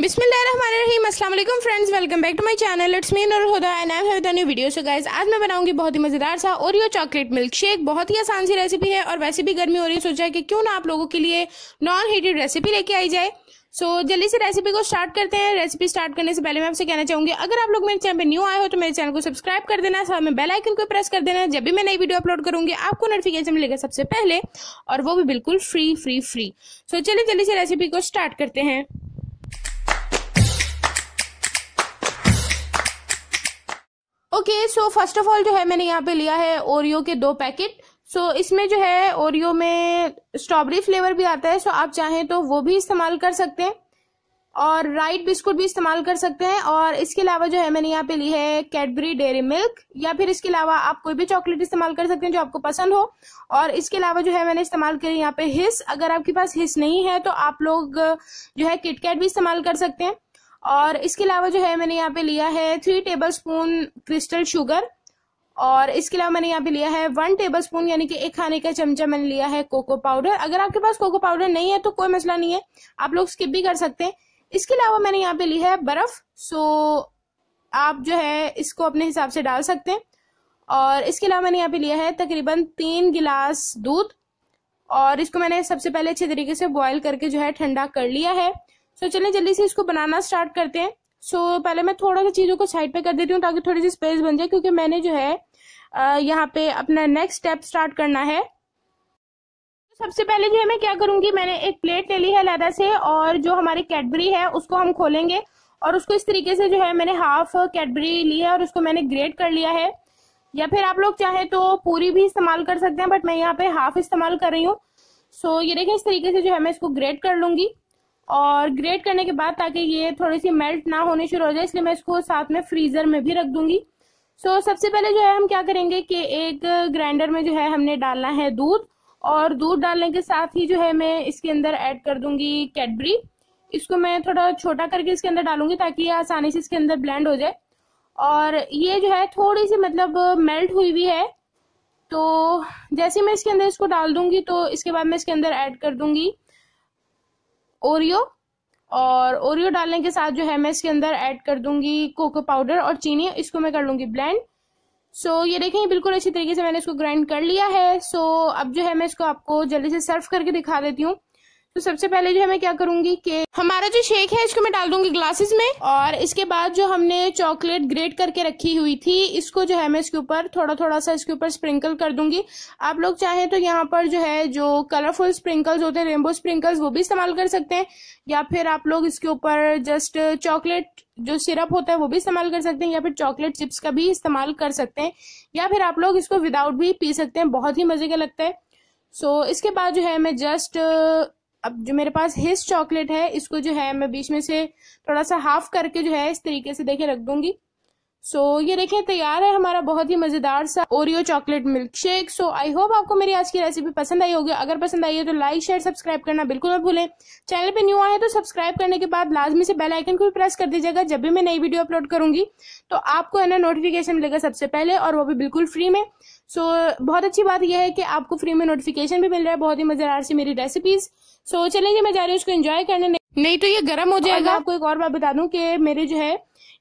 बिस्मिल्लाहिर्रहमानिर्रहीम friends welcome back to my channel it's me Noor Huda and I have new video so guys आज मैं बनाऊंगी बहुत ही मज़ेदार सा ओरियो चॉकलेट मिल्क शेक बहुत ही आसान सी रेसिपी है और वैसे भी गर्मी हो रही है सोचा है कि क्यों ना आप लोगों के लिए नॉन हीटेड रेसिपी लेके आई जाए सो so, जल्दी से रेसिपी को स्टार्ट करते हैं रेसिपी स्टार्ट करने से पहले मैं आपसे कहना चाहूंगी अगर आप लोग मेरे चैनल पर न्यू आए हो तो मेरे चैनल को सब्सक्राइब कर देना साथ में बेल आइकन को प्रेस कर देना जब भी मैं नई वीडियो अपलोड करूंगी आपको नोटिफिकेशन मिलेगा सबसे पहले और वो भी बिल्कुल free free free so so, चलिए जल्दी से रेसिपी को स्टार्ट करते हैं okay so first of all जो है मैंने यहाँ पे लिया है ओरियो के दो पैकेट सो so, इसमें जो है ओरियो में स्ट्रॉबेरी फ्लेवर भी आता है सो so आप चाहें तो वो भी इस्तेमाल कर सकते हैं और राइट बिस्कुट भी इस्तेमाल कर सकते हैं और इसके अलावा जो है मैंने यहाँ पे ली है कैडबरी डेयरी मिल्क या फिर इसके अलावा आप कोई भी चॉकलेट इस्तेमाल कर सकते हैं जो आपको पसंद हो और इसके अलावा जो है मैंने इस्तेमाल करी यहाँ पे हिस अगर आपके पास हिस नहीं है तो आप लोग जो है किटकैट भी इस्तेमाल कर सकते हैं और इसके अलावा जो है मैंने यहाँ पे लिया है three tablespoon crystal sugar और इसके अलावा मैंने यहाँ पे लिया है वन टेबल स्पून यानी कि एक खाने का चमचा मैंने लिया है कोको पाउडर अगर आपके पास कोको पाउडर नहीं है तो कोई मसला नहीं है आप लोग स्किप भी कर सकते हैं इसके अलावा मैंने यहाँ पे लिया है बर्फ सो आप जो है इसको अपने हिसाब से डाल सकते हैं और इसके अलावा मैंने यहाँ पे लिया है तकरीबन तीन गिलास दूध और इसको मैंने सबसे पहले अच्छे तरीके से बॉयल करके जो है ठंडा कर लिया है सो चलें जल्दी से इसको बनाना स्टार्ट करते हैं सो so, पहले मैं थोड़ा सा चीज़ों को साइड पे कर देती हूँ ताकि थोड़ी सी स्पेस बन जाए क्योंकि मैंने जो है यहाँ पे अपना नेक्स्ट स्टेप स्टार्ट करना है तो सबसे पहले जो है मैं क्या करूँगी मैंने एक प्लेट ले ली है लैदा से और जो हमारी कैडबरी है उसको हम खोलेंगे और उसको इस तरीके से जो है मैंने हाफ कैडबरी ली है और उसको मैंने ग्रेट कर लिया है या फिर आप लोग चाहें तो पूरी भी इस्तेमाल कर सकते हैं बट मैं यहाँ पे हाफ इस्तेमाल कर रही हूँ सो so, ये देखें इस तरीके से जो है मैं इसको ग्रेट कर लूँगी और ग्रेट करने के बाद ताकि ये थोड़ी सी मेल्ट ना होने शुरू हो जाए इसलिए मैं इसको साथ में फ्रीजर में भी रख दूंगी सो so, सबसे पहले जो है हम क्या करेंगे कि एक ग्राइंडर में जो है हमने डालना है दूध और दूध डालने के साथ ही जो है मैं इसके अंदर ऐड कर दूंगी कैडबरी इसको मैं थोड़ा छोटा करके इसके अंदर डालूंगी ताकि ये आसानी से इसके अंदर ब्लेंड हो जाए और ये जो है थोड़ी सी मतलब मेल्ट हुई हुई है तो जैसे मैं इसके अंदर इसको डाल दूंगी तो इसके बाद मैं इसके अंदर ऐड कर दूंगी ओरियो और ओरियो डालने के साथ जो है मैं इसके अंदर ऐड कर दूंगी कोको पाउडर और चीनी इसको मैं कर लूंगी ब्लेंड सो so, ये देखें बिल्कुल अच्छी तरीके से मैंने इसको ग्राइंड कर लिया है सो so, अब जो है मैं इसको आपको जल्दी से सर्व करके दिखा देती हूँ तो सबसे पहले जो है मैं क्या करूंगी कि हमारा जो शेक है इसको मैं डाल दूंगी ग्लासेस में और इसके बाद जो हमने चॉकलेट ग्रेट करके रखी हुई थी इसको जो है मैं इसके ऊपर थोड़ा थोड़ा सा इसके ऊपर स्प्रिंकल कर दूंगी आप लोग चाहें तो यहाँ पर जो है जो कलरफुल स्प्रिंकल्स होते हैं रेनबो स्प्रिंकल्स वो भी इस्तेमाल कर सकते हैं या फिर आप लोग इसके ऊपर जस्ट चॉकलेट जो सिरप होता है वो भी इस्तेमाल कर सकते हैं या फिर चॉकलेट चिप्स का भी इस्तेमाल कर सकते हैं या फिर आप लोग इसको विदाउट भी पी सकते हैं बहुत ही मजे का लगता है सो इसके बाद जो है मैं जस्ट अब जो मेरे पास हिस चॉकलेट है इसको जो है मैं बीच में से थोड़ा सा हाफ करके जो है इस तरीके से देखे रख दूंगी सो so, ये देखिए तैयार है हमारा बहुत ही मज़ेदार सा Oreo chocolate milkshake so I hope आपको मेरी आज की रेसिपी पसंद आई होगी अगर पसंद आई है तो लाइक शेयर सब्सक्राइब करना बिल्कुल ना भूलें चैनल पे न्यू आए तो सब्सक्राइब करने के बाद लाजमी से बेल आइकन को भी प्रेस कर दीजिएगा जब भी मैं नई वीडियो अपलोड करूंगी तो आपको है ना नोटिफिकेशन मिलेगा सबसे पहले और वो भी बिल्कुल फ्री में सो so, बहुत अच्छी बात यह है कि आपको फ्री में नोटिफिकेशन भी मिल रहा है बहुत ही मज़ेदार सी मेरी रेसिपीज़ सो चलेंगे मैं जा रही हूँ उसको इन्जॉय करने नहीं तो ये गर्म हो जाएगा आपको एक और बात बता दूँ कि मेरे जो है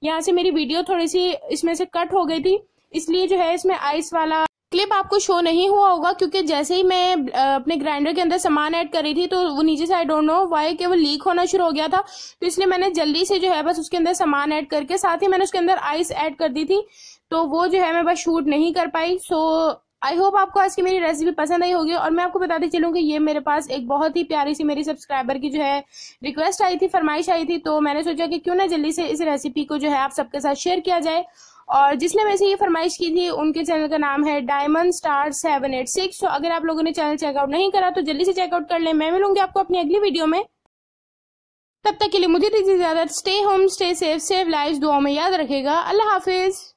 यहाँ से मेरी वीडियो थोड़ी सी इसमें से कट हो गई थी इसलिए जो है इसमें आइस वाला क्लिप आपको शो नहीं हुआ होगा क्योंकि जैसे ही मैं अपने ग्राइंडर के अंदर सामान ऐड कर रही थी तो वो नीचे से आई डोंट नो वाई के वो लीक होना शुरू हो गया था तो इसलिए मैंने जल्दी से जो है बस उसके अंदर सामान ऐड करके साथ ही मैंने उसके अंदर आइस ऐड कर दी थी तो वो जो है मैं बस शूट नहीं कर पाई सो आई होप आपको आज की मेरी रेसिपी पसंद आई होगी और मैं आपको बताते चलूँ कि ये मेरे पास एक बहुत ही प्यारी सी मेरी सब्सक्राइबर की जो है रिक्वेस्ट आई थी फरमाइश आई थी तो मैंने सोचा कि क्यों ना जल्दी से इस रेसिपी को जो है आप सबके साथ शेयर किया जाए और जिसने मैं से ये फरमाइश की थी उनके चैनल का नाम है diamond star seven eight six तो अगर आप लोगों ने चैनल चेकआउट नहीं करा तो जल्दी से चेकआउट कर लें मैं मिलूंगी आपको अपनी अगली वीडियो में तब तक के लिए मुझे दीजिए ज्यादा stay home stay safe save life दुआ में याद रखेगा अल्लाह हाफिज़